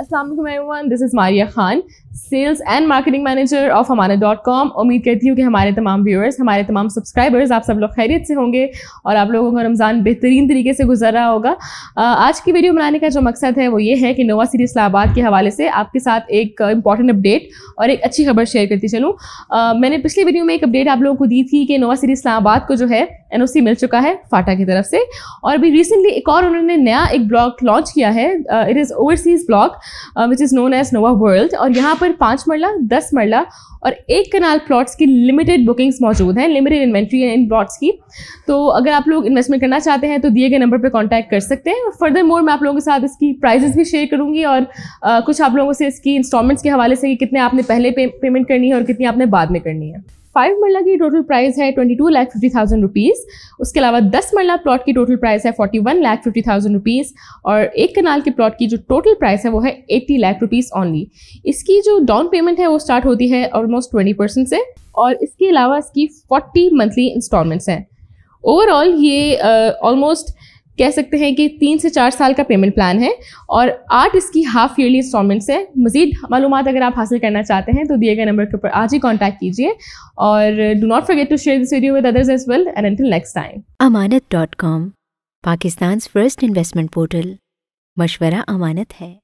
Aslam everyone this is Maria Khan sales and marketing manager of हमारा dot com उम्मीद करती हूँ कि हमारे तमाम व्यूअर्स हमारे तमाम सब्सक्राइबर्स आप सब लोग खैरियत से होंगे और आप लोगों का रमज़ान बेहतरीन तरीके से गुजर रहा होगा आज की वीडियो बनाने का जो मकसद है वो ये है कि नोवा सीरी इस्लाबाद के हवाले से आपके साथ एक इंपॉर्टेंट अपडेट और एक अच्छी खबर शेयर करती चलूँ मैंने पिछली वीडियो में एक अपडेट आप लोगों को दी थी कि नोवा सीरी इस्लामाबाद को जो है एन मिल चुका है फाटा की तरफ से और अभी रिसेंटली एक और उन्होंने नया एक ब्लॉग लॉन्च किया है it is overseas blog which is known as Nova World और यहाँ पर पाँच मरला दस मरला और एक कनाल प्लॉट्स की लिमिटेड बुकिंग्स मौजूद हैं लिमिटेड इन्वेंट्री है इन प्लॉट्स की तो अगर आप लोग इन्वेस्टमेंट करना चाहते हैं तो दिए गए नंबर पर कॉन्टैक्ट कर सकते हैं फर्दर मोर मैं आप लोगों के साथ इसकी प्राइजेस भी शेयर करूँगी और uh, कुछ आप लोगों से इसकी इंस्टॉलमेंट्स के हवाले से कि कितने आपने पहले पे, पेमेंट करनी है और कितनी आपने बाद में करनी है फाइव मरला की टोटल प्राइस है twenty two lakh fifty thousand rupees उसके अलावा दस मरला प्लॉट की टोटल प्राइस है forty one lakh fifty thousand rupees और एक कनाल के प्लॉट की जो टोटल प्राइस है वो है एट्टी लाख रुपीज़ ऑनली इसकी जो डाउन पेमेंट है वो स्टार्ट होती है ऑलमोस्ट ट्वेंटी परसेंट से और इसके अलावा इसकी फोर्टी मंथली इंस्टॉलमेंट्स हैं ओवरऑल ये ऑलमोस्ट uh, कह सकते हैं कि तीन से चार साल का पेमेंट प्लान है और आठ इसकी हाफ ईयरली इंस्टॉलमेंट्स है मजीद मालूम अगर आप हासिल करना चाहते हैं तो दिए गए नंबर के ऊपर आज ही कॉन्टैक्ट कीजिए और do not forget to share this video with others as well and until next time Amanat dot com Pakistan first investment portal मशवरा अमानत है